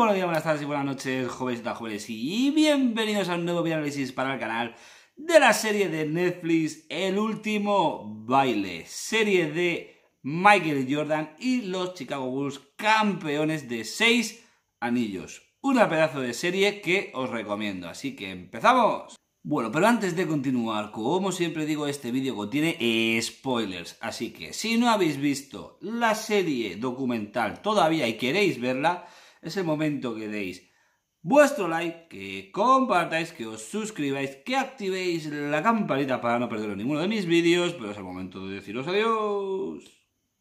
buenos días, buenas tardes y buenas noches, y jóvenes y bienvenidos a un nuevo video análisis para el canal de la serie de Netflix El Último Baile, serie de Michael Jordan y los Chicago Bulls campeones de 6 anillos. Una pedazo de serie que os recomiendo, así que empezamos. Bueno, pero antes de continuar, como siempre digo, este vídeo contiene spoilers, así que si no habéis visto la serie documental todavía y queréis verla, es el momento que deis vuestro like, que compartáis, que os suscribáis, que activéis la campanita para no perderos ninguno de mis vídeos, pero es el momento de deciros adiós.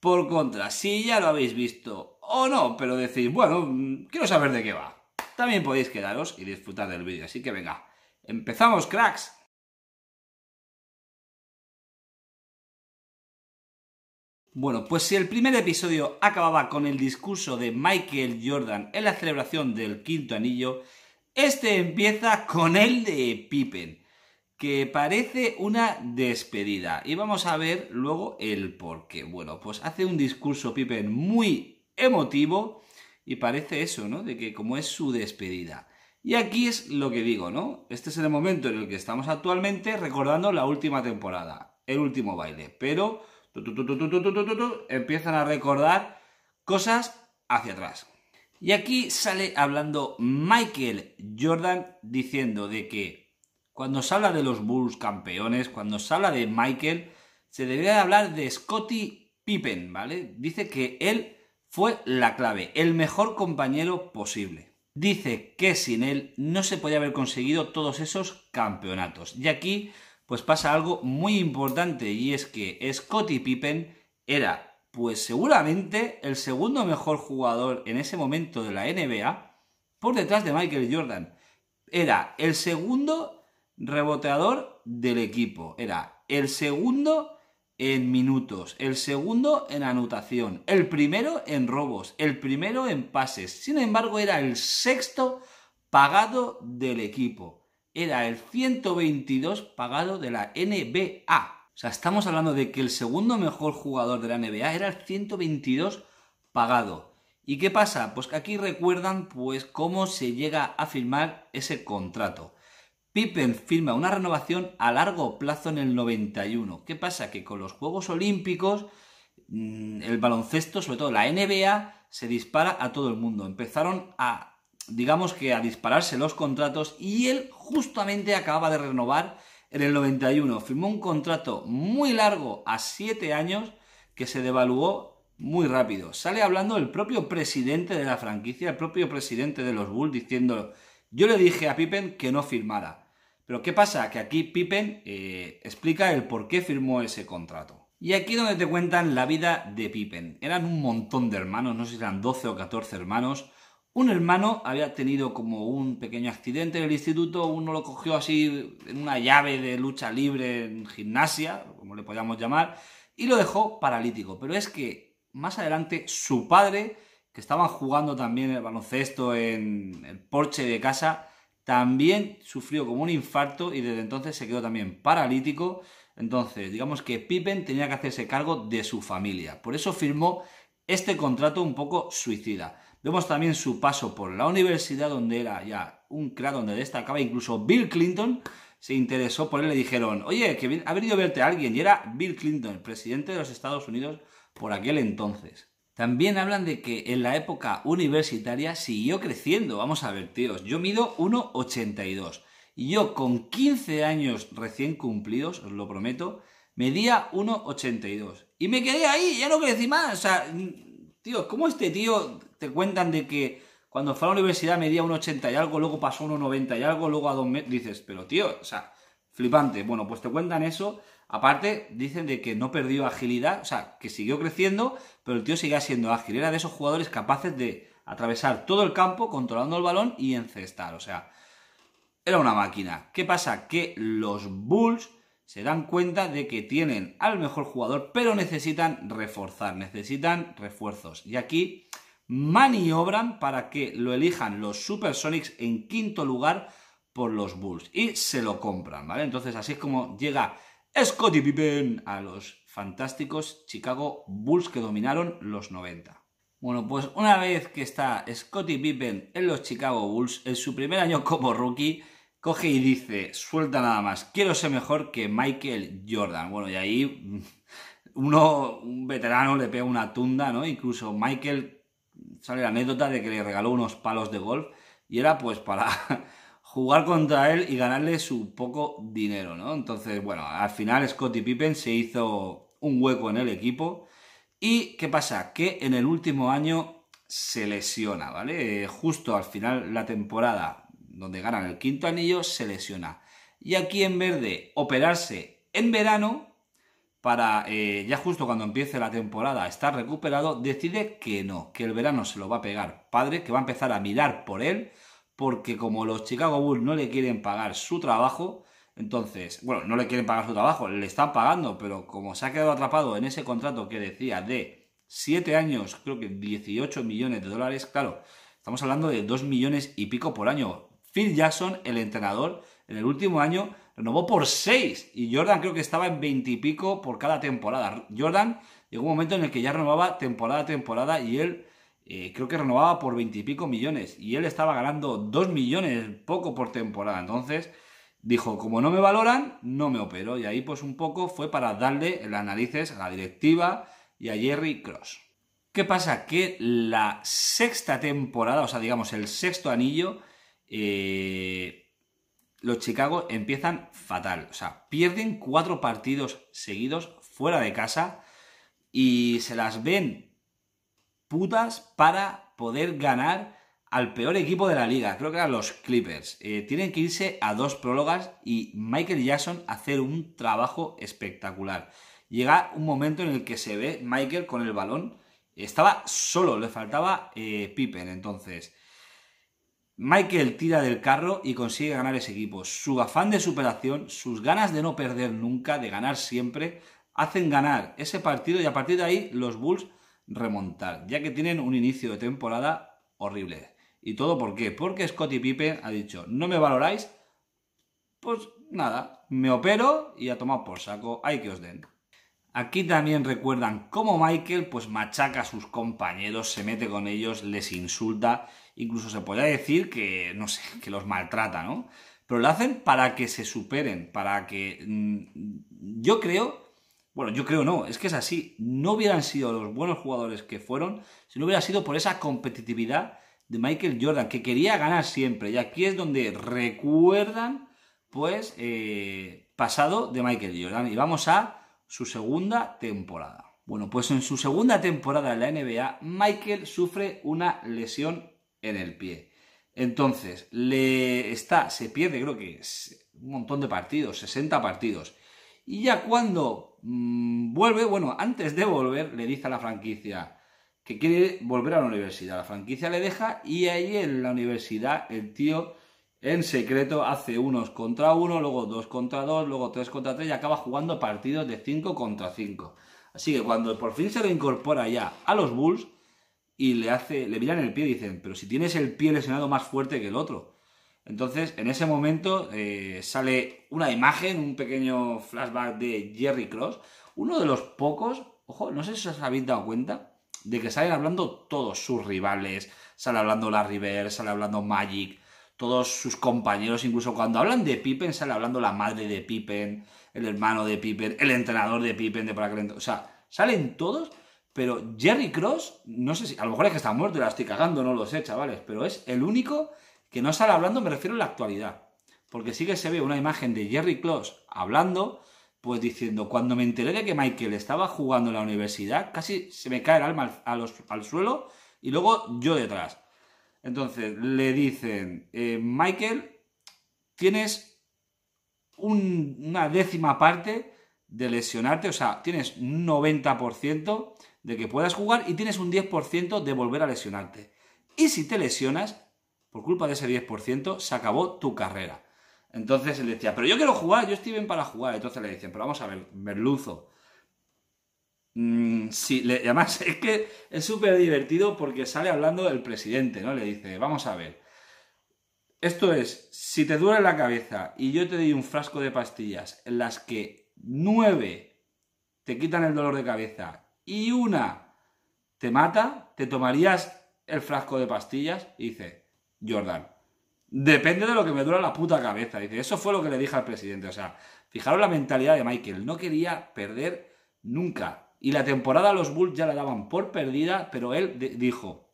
Por contra, si ya lo habéis visto o no, pero decís, bueno, mm, quiero saber de qué va, también podéis quedaros y disfrutar del vídeo. Así que venga, empezamos cracks. Bueno, pues si el primer episodio acababa con el discurso de Michael Jordan en la celebración del quinto anillo, este empieza con el de Pippen, que parece una despedida. Y vamos a ver luego el por qué. Bueno, pues hace un discurso Pippen muy emotivo y parece eso, ¿no? De que como es su despedida. Y aquí es lo que digo, ¿no? Este es el momento en el que estamos actualmente recordando la última temporada, el último baile, pero empiezan a recordar cosas hacia atrás. Y aquí sale hablando Michael Jordan diciendo de que cuando se habla de los Bulls campeones, cuando se habla de Michael, se debería hablar de Scotty Pippen, ¿vale? Dice que él fue la clave, el mejor compañero posible. Dice que sin él no se podía haber conseguido todos esos campeonatos. Y aquí pues pasa algo muy importante y es que Scottie Pippen era, pues seguramente, el segundo mejor jugador en ese momento de la NBA por detrás de Michael Jordan. Era el segundo reboteador del equipo, era el segundo en minutos, el segundo en anotación, el primero en robos, el primero en pases. Sin embargo, era el sexto pagado del equipo era el 122 pagado de la NBA. O sea, estamos hablando de que el segundo mejor jugador de la NBA era el 122 pagado. ¿Y qué pasa? Pues que aquí recuerdan pues cómo se llega a firmar ese contrato. Pippen firma una renovación a largo plazo en el 91. ¿Qué pasa? Que con los Juegos Olímpicos, mm, el baloncesto, sobre todo la NBA, se dispara a todo el mundo. Empezaron a digamos que a dispararse los contratos y él justamente acababa de renovar en el 91. Firmó un contrato muy largo a 7 años que se devaluó muy rápido. Sale hablando el propio presidente de la franquicia, el propio presidente de los Bulls, diciendo, yo le dije a Pippen que no firmara. Pero ¿qué pasa? Que aquí Pippen eh, explica el por qué firmó ese contrato. Y aquí donde te cuentan la vida de Pippen. Eran un montón de hermanos, no sé si eran 12 o 14 hermanos. Un hermano había tenido como un pequeño accidente en el instituto, uno lo cogió así en una llave de lucha libre en gimnasia, como le podíamos llamar, y lo dejó paralítico. Pero es que más adelante su padre, que estaba jugando también el baloncesto en el porche de casa, también sufrió como un infarto y desde entonces se quedó también paralítico. Entonces, digamos que Pippen tenía que hacerse cargo de su familia. Por eso firmó este contrato un poco suicida. Vemos también su paso por la universidad, donde era ya un crack, donde destacaba incluso Bill Clinton. Se interesó por él, le dijeron, oye, que ha venido a verte a alguien, y era Bill Clinton, presidente de los Estados Unidos por aquel entonces. También hablan de que en la época universitaria siguió creciendo. Vamos a ver, tíos, yo mido 1,82. Y yo con 15 años recién cumplidos, os lo prometo, medía 1,82. Y me quedé ahí, ya no crecí más. O sea, tío, ¿cómo este tío te cuentan de que cuando fue a la universidad medía 1,80 y algo, luego pasó a 1,90 y algo, luego a 2 meses Dices, pero tío, o sea, flipante. Bueno, pues te cuentan eso. Aparte, dicen de que no perdió agilidad, o sea, que siguió creciendo, pero el tío sigue siendo ágil. Era de esos jugadores capaces de atravesar todo el campo, controlando el balón y encestar. O sea, era una máquina. ¿Qué pasa? Que los Bulls se dan cuenta de que tienen al mejor jugador, pero necesitan reforzar, necesitan refuerzos. Y aquí maniobran para que lo elijan los Supersonics en quinto lugar por los Bulls y se lo compran, ¿vale? Entonces así es como llega Scottie Pippen a los fantásticos Chicago Bulls que dominaron los 90. Bueno, pues una vez que está Scottie Pippen en los Chicago Bulls, en su primer año como rookie, coge y dice, suelta nada más, quiero ser mejor que Michael Jordan. Bueno, y ahí mm, uno, un veterano le pega una tunda, ¿no? Incluso Michael sale la anécdota de que le regaló unos palos de golf y era pues para jugar contra él y ganarle su poco dinero, ¿no? Entonces, bueno, al final Scottie Pippen se hizo un hueco en el equipo y ¿qué pasa? Que en el último año se lesiona, ¿vale? Eh, justo al final la temporada donde ganan el quinto anillo se lesiona. Y aquí en vez de operarse en verano, para eh, ya justo cuando empiece la temporada estar recuperado, decide que no, que el verano se lo va a pegar padre, que va a empezar a mirar por él, porque como los Chicago Bulls no le quieren pagar su trabajo, entonces, bueno, no le quieren pagar su trabajo, le están pagando, pero como se ha quedado atrapado en ese contrato que decía de 7 años, creo que 18 millones de dólares, claro, estamos hablando de 2 millones y pico por año. Phil Jackson, el entrenador, en el último año renovó por 6 y Jordan creo que estaba en 20 y pico por cada temporada. Jordan llegó un momento en el que ya renovaba temporada a temporada y él eh, creo que renovaba por 20 y pico millones y él estaba ganando 2 millones poco por temporada. Entonces dijo, como no me valoran, no me opero. Y ahí pues un poco fue para darle las narices a la directiva y a Jerry Cross. ¿Qué pasa? Que la sexta temporada, o sea, digamos el sexto anillo, eh, los Chicago empiezan fatal. O sea, pierden cuatro partidos seguidos fuera de casa y se las ven putas para poder ganar al peor equipo de la liga, creo que eran los Clippers. Eh, tienen que irse a dos prólogas y Michael Jackson hacer un trabajo espectacular. Llega un momento en el que se ve Michael con el balón, estaba solo, le faltaba eh, Pippen entonces. Michael tira del carro y consigue ganar ese equipo. Su afán de superación, sus ganas de no perder nunca, de ganar siempre, hacen ganar ese partido y a partir de ahí los Bulls remontar, ya que tienen un inicio de temporada horrible. ¿Y todo por qué? Porque Scotty Pippen ha dicho, no me valoráis, pues nada, me opero y ha tomado por saco, hay que os den. Aquí también recuerdan cómo Michael pues machaca a sus compañeros, se mete con ellos, les insulta incluso se podría decir que, no sé, que los maltrata, ¿no? Pero lo hacen para que se superen, para que... Mm, yo creo, bueno, yo creo no, es que es así, no hubieran sido los buenos jugadores que fueron si no hubiera sido por esa competitividad de Michael Jordan, que quería ganar siempre. Y aquí es donde recuerdan, pues, eh, pasado de Michael Jordan. Y vamos a su segunda temporada. Bueno, pues en su segunda temporada en la NBA, Michael sufre una lesión en el pie. Entonces, le está, se pierde creo que es un montón de partidos, 60 partidos. Y ya cuando mm, vuelve, bueno, antes de volver, le dice a la franquicia que quiere volver a la universidad. La franquicia le deja y ahí en la universidad el tío en secreto hace unos contra uno, luego dos contra dos, luego tres contra tres y acaba jugando partidos de 5 contra 5. Así que cuando por fin se lo incorpora ya a los Bulls, y le hace, le miran el pie y dicen, pero si tienes el pie lesionado más fuerte que el otro. Entonces, en ese momento eh, sale una imagen, un pequeño flashback de Jerry Cross, uno de los pocos, ojo, no sé si os habéis dado cuenta, de que salen hablando todos sus rivales, sale hablando la River, sale hablando Magic, todos sus compañeros, incluso cuando hablan de Pippen, sale hablando la madre de Pippen, el hermano de Pippen, el entrenador de Pippen de para O sea, salen todos pero Jerry Cross, no sé si, a lo mejor es que está muerto y la estoy cagando, no lo sé, chavales, pero es el único que no sale hablando, me refiero a la actualidad. Porque sí que se ve una imagen de Jerry Cross hablando, pues diciendo, cuando me enteré de que Michael estaba jugando en la universidad, casi se me cae el alma al, suelo y luego yo detrás. Entonces le dicen, eh, Michael, tienes una décima parte de lesionarte, o sea, tienes un 90% de que puedas jugar y tienes un 10% de volver a lesionarte. Y si te lesionas, por culpa de ese 10%, se acabó tu carrera. Entonces él decía, pero yo quiero jugar, yo estoy bien para jugar. Entonces le dicen, pero vamos a ver, Merluzo. Mm, sí, le, además es que es súper divertido porque sale hablando el presidente, ¿no? Le dice, vamos a ver. Esto es, si te duele la cabeza y yo te doy un frasco de pastillas en las que nueve te quitan el dolor de cabeza y una te mata, ¿te tomarías el frasco de pastillas? Y dice, Jordan, depende de lo que me dura la puta cabeza. Dice, eso fue lo que le dije al presidente. O sea, fijaros la mentalidad de Michael, no quería perder nunca. Y la temporada los Bulls ya la daban por perdida, pero él dijo,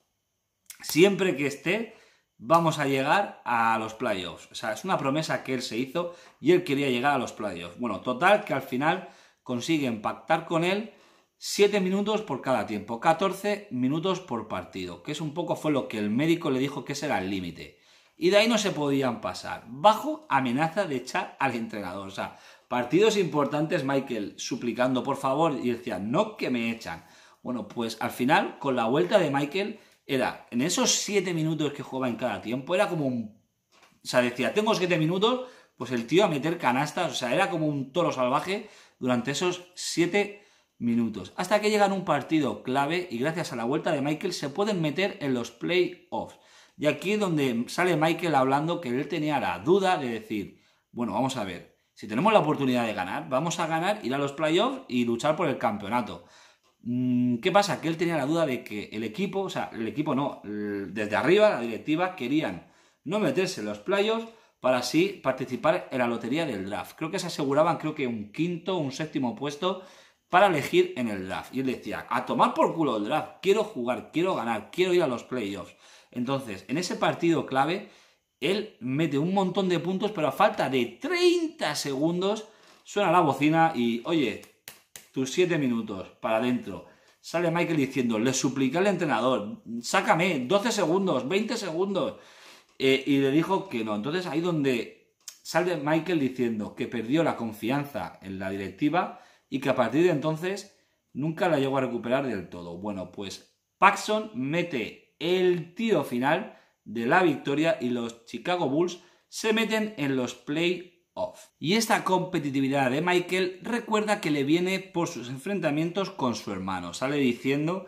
siempre que esté, vamos a llegar a los playoffs. O sea, es una promesa que él se hizo y él quería llegar a los playoffs. Bueno, total que al final consiguen pactar con él 7 minutos por cada tiempo, 14 minutos por partido, que es un poco fue lo que el médico le dijo que ese era el límite. Y de ahí no se podían pasar, bajo amenaza de echar al entrenador. O sea, partidos importantes, Michael suplicando por favor y decía, no que me echan. Bueno, pues al final, con la vuelta de Michael, era en esos 7 minutos que jugaba en cada tiempo, era como un. O sea, decía, tengo 7 minutos, pues el tío a meter canastas, o sea, era como un toro salvaje durante esos 7 minutos minutos. Hasta que llegan un partido clave y gracias a la vuelta de Michael se pueden meter en los playoffs. Y aquí es donde sale Michael hablando que él tenía la duda de decir, bueno, vamos a ver, si tenemos la oportunidad de ganar, vamos a ganar, ir a los playoffs y luchar por el campeonato. Mm, ¿Qué pasa? Que él tenía la duda de que el equipo, o sea, el equipo no, desde arriba, la directiva, querían no meterse en los playoffs para así participar en la lotería del draft. Creo que se aseguraban, creo que un quinto, un séptimo puesto para elegir en el draft. Y él decía, a tomar por culo el draft, quiero jugar, quiero ganar, quiero ir a los playoffs. Entonces, en ese partido clave, él mete un montón de puntos, pero a falta de 30 segundos suena la bocina y, oye, tus 7 minutos para adentro. Sale Michael diciendo, le suplica al entrenador, sácame 12 segundos, 20 segundos. Eh, y le dijo que no. Entonces ahí donde sale Michael diciendo que perdió la confianza en la directiva y que a partir de entonces nunca la llegó a recuperar del todo. Bueno, pues Paxson mete el tiro final de la victoria y los Chicago Bulls se meten en los playoffs. Y esta competitividad de Michael recuerda que le viene por sus enfrentamientos con su hermano. Sale diciendo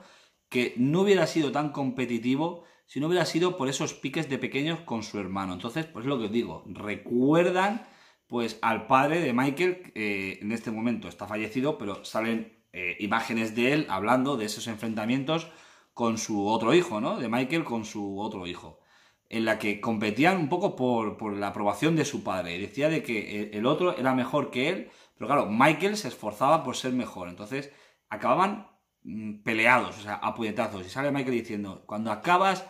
que no hubiera sido tan competitivo si no hubiera sido por esos piques de pequeños con su hermano. Entonces, pues lo que os digo, recuerdan pues al padre de Michael, eh, en este momento está fallecido, pero salen eh, imágenes de él hablando de esos enfrentamientos con su otro hijo, ¿no? De Michael con su otro hijo, en la que competían un poco por, la aprobación de su padre. Decía de que el otro era mejor que él, pero claro, Michael se esforzaba por ser mejor, entonces acababan mm, peleados, o sea, a puñetazos. Y sale Michael diciendo, cuando acabas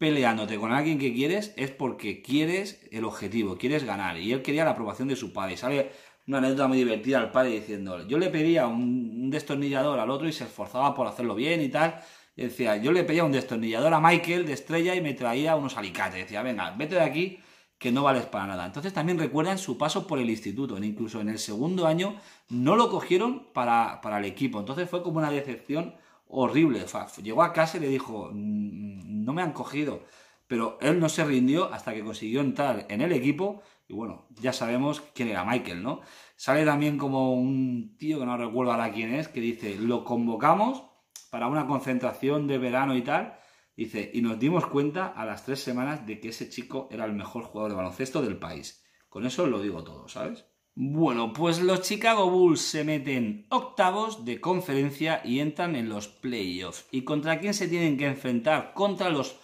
peleándote con alguien que quieres es porque quieres el objetivo, quieres ganar. Y él quería la aprobación de su padre. Sale una anécdota muy divertida al padre diciendo, yo le pedía un, destornillador al otro y se esforzaba por hacerlo bien y tal. Y decía, yo le pedía un destornillador a Michael de estrella y me traía unos alicates. decía, venga, vete de aquí que no vales para nada. Entonces también recuerdan su paso por el instituto. Incluso en el segundo año no lo cogieron para, para el equipo. Entonces fue como una decepción horrible. Llegó a casa y le dijo, no me han cogido. Pero él no se rindió hasta que consiguió entrar en el equipo. Y bueno, ya sabemos quién era Michael, ¿no? Sale también como un tío que no recuerdo ahora quién es, que dice, lo convocamos para una concentración de verano y tal. Dice, y nos dimos cuenta a las tres semanas de que ese chico era el mejor jugador de baloncesto del país. Con eso lo digo todo, ¿sabes? Bueno, pues los Chicago Bulls se meten octavos de conferencia y entran en los playoffs. ¿Y contra quién se tienen que enfrentar? Contra los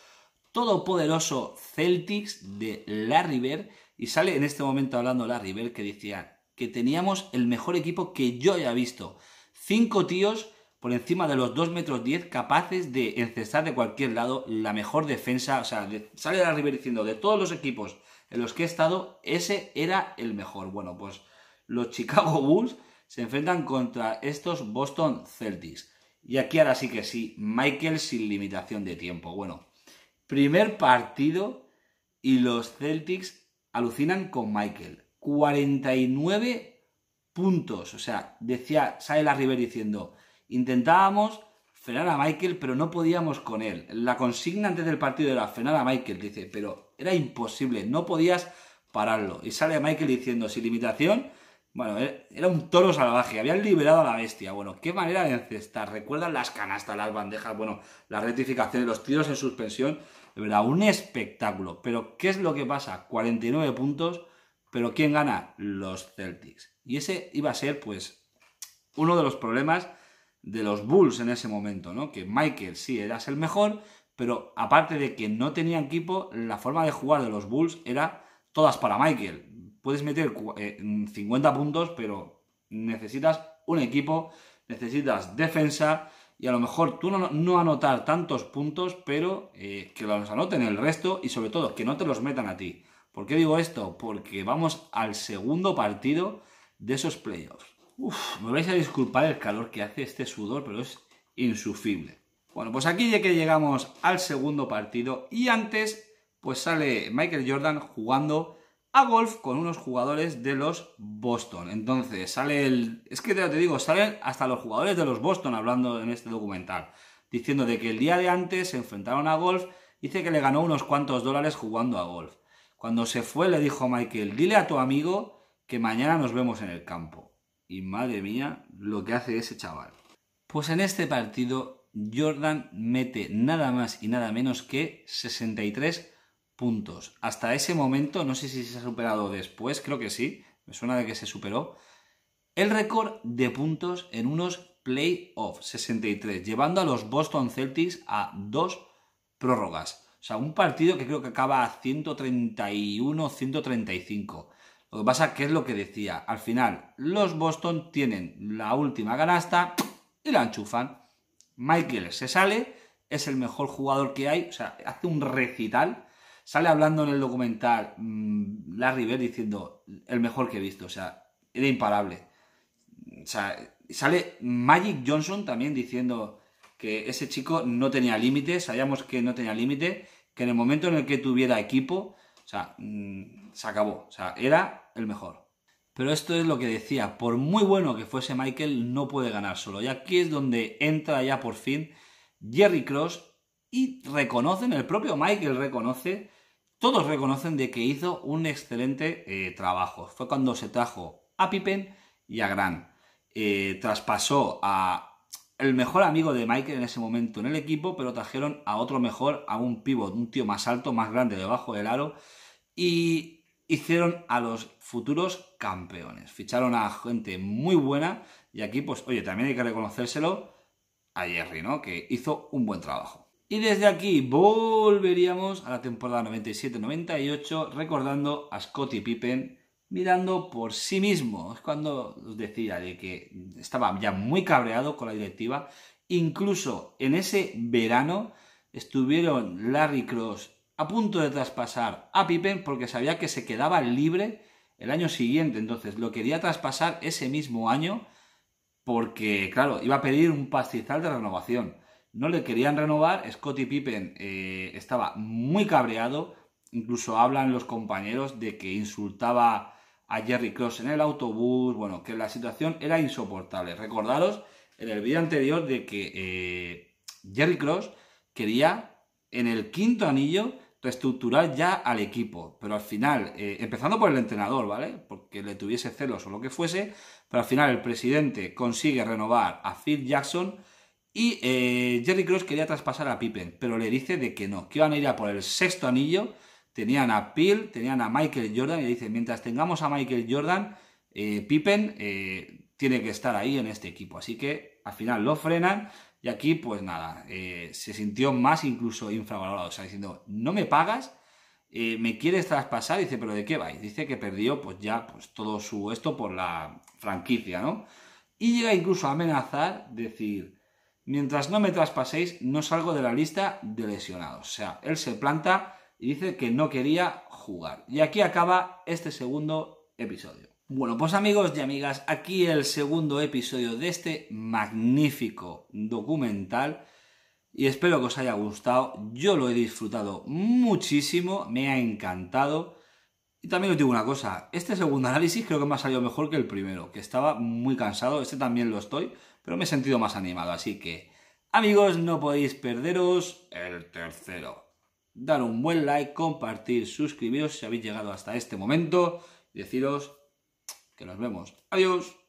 todopoderosos Celtics de Larry River Y sale en este momento hablando Larry River que decía que teníamos el mejor equipo que yo haya visto. Cinco tíos por encima de los 2 metros 10 capaces de encestar de cualquier lado la mejor defensa. O sea, sale Larry Bird diciendo de todos los equipos en los que he estado, ese era el mejor. Bueno, pues los Chicago Bulls se enfrentan contra estos Boston Celtics. Y aquí ahora sí que sí, Michael sin limitación de tiempo. Bueno, primer partido y los Celtics alucinan con Michael. 49 puntos. O sea, decía, sale la River diciendo, intentábamos frenar a Michael, pero no podíamos con él. La consigna antes del partido era frenar a Michael, dice, pero era imposible, no podías pararlo. Y sale Michael diciendo, sin limitación, bueno, eh, era un toro salvaje, habían liberado a la bestia. Bueno, qué manera de encestar. Recuerdan las canastas, las bandejas, bueno, las rectificaciones, los tiros en suspensión. De verdad, un espectáculo. Pero, ¿qué es lo que pasa? 49 puntos, pero ¿quién gana? Los Celtics. Y ese iba a ser, pues, uno de los problemas de los Bulls en ese momento, ¿no? Que Michael sí eras el mejor, pero aparte de que no tenía equipo, la forma de jugar de los Bulls era todas para Michael. Puedes meter 50 eh, puntos, pero necesitas un equipo, necesitas defensa y a lo mejor tú no, anotar tantos puntos, pero eh, que los anoten el resto y sobre todo que no te los metan a ti. ¿Por qué digo esto? Porque vamos al segundo partido de esos playoffs. Uf, me vais a disculpar el calor que hace este sudor, pero es insufrible. Bueno, pues aquí ya que llegamos al segundo partido y antes, pues sale Michael Jordan jugando a golf con unos jugadores de los Boston. Entonces, sale el... Es que te, te digo, salen hasta los jugadores de los Boston hablando en este documental, diciendo de que el día de antes se enfrentaron a golf, dice que le ganó unos cuantos dólares jugando a golf. Cuando se fue le dijo a Michael, dile a tu amigo que mañana nos vemos en el campo. Y madre mía, lo que hace ese chaval. Pues en este partido, Jordan mete nada más y nada menos que 63 puntos. Hasta ese momento, no sé si se ha superado después, creo que sí, me suena de que se superó, el récord de puntos en unos playoffs, 63, llevando a los Boston Celtics a dos prórrogas. O sea, un partido que creo que acaba a 131-135. Lo que pasa que es lo que decía, al final los Boston tienen la última canasta y la enchufan. Michael se sale, es el mejor jugador que hay, o sea, hace un recital, sale hablando en el documental mm, Larry Bird diciendo el mejor que he visto, o sea, era imparable. O sea, sale Magic Johnson también diciendo que ese chico no tenía límites, sabíamos que no tenía límite, que en el momento en el que tuviera equipo, o sea, mm, se acabó. O sea, era el mejor. Pero esto es lo que decía, por muy bueno que fuese Michael, no puede ganar solo. Y aquí es donde entra ya por fin Jerry Cross y reconocen, el propio Michael reconoce, todos reconocen de que hizo un excelente eh, trabajo. Fue cuando se trajo a Pippen y a Gran. Eh, traspasó a el mejor amigo de Michael en ese momento en el equipo, pero trajeron a otro mejor, a un pivot, un tío más alto, más grande debajo del aro, y hicieron a los futuros campeones. Ficharon a gente muy buena y aquí, pues, oye, también hay que reconocérselo a Jerry, ¿no? Que hizo un buen trabajo. Y desde aquí volveríamos a la temporada 97-98 recordando a Scottie Pippen mirando por sí mismo. Es cuando os decía de que estaba ya muy cabreado con la directiva. Incluso en ese verano estuvieron Larry Cross a punto de traspasar a Pippen porque sabía que se quedaba libre el año siguiente. Entonces lo quería traspasar ese mismo año porque, claro, iba a pedir un pastizal de renovación. No le querían renovar, Scotty Pippen eh, estaba muy cabreado, incluso hablan los compañeros de que insultaba a Jerry Cross en el autobús, bueno, que la situación era insoportable. Recordaros en el vídeo anterior de que eh, Jerry Cross quería en el quinto anillo reestructurar ya al equipo, pero al final, eh, empezando por el entrenador, ¿vale? Porque le tuviese celos o lo que fuese, pero al final el presidente consigue renovar a Phil Jackson y eh, Jerry Cross quería traspasar a Pippen, pero le dice de que no, que van a ir a por el sexto anillo tenían a Peel, tenían a Michael Jordan, y dice, mientras tengamos a Michael Jordan, eh, Pippen eh, tiene que estar ahí en este equipo. Así que al final lo frenan y aquí pues nada, eh, se sintió más incluso infravalorado, o sea, diciendo, no me pagas, me quieres traspasar, dice, pero ¿de qué vais? Dice que perdió pues ya pues todo su esto por la franquicia, ¿no? Y llega incluso a amenazar, decir, mientras no me traspaséis, no salgo de la lista de lesionados. O sea, él se planta y dice que no quería jugar. Y aquí acaba este segundo episodio. Bueno, pues amigos y amigas, aquí el segundo episodio de este magnífico documental y espero que os haya gustado. Yo lo he disfrutado muchísimo, me ha encantado. Y también os digo una cosa, este segundo análisis creo que me ha salido mejor que el primero, que estaba muy cansado, este también lo estoy, pero me he sentido más animado, así que amigos, no podéis perderos el tercero dar un buen like, compartir, suscribiros si habéis llegado hasta este momento y deciros que nos vemos. Adiós.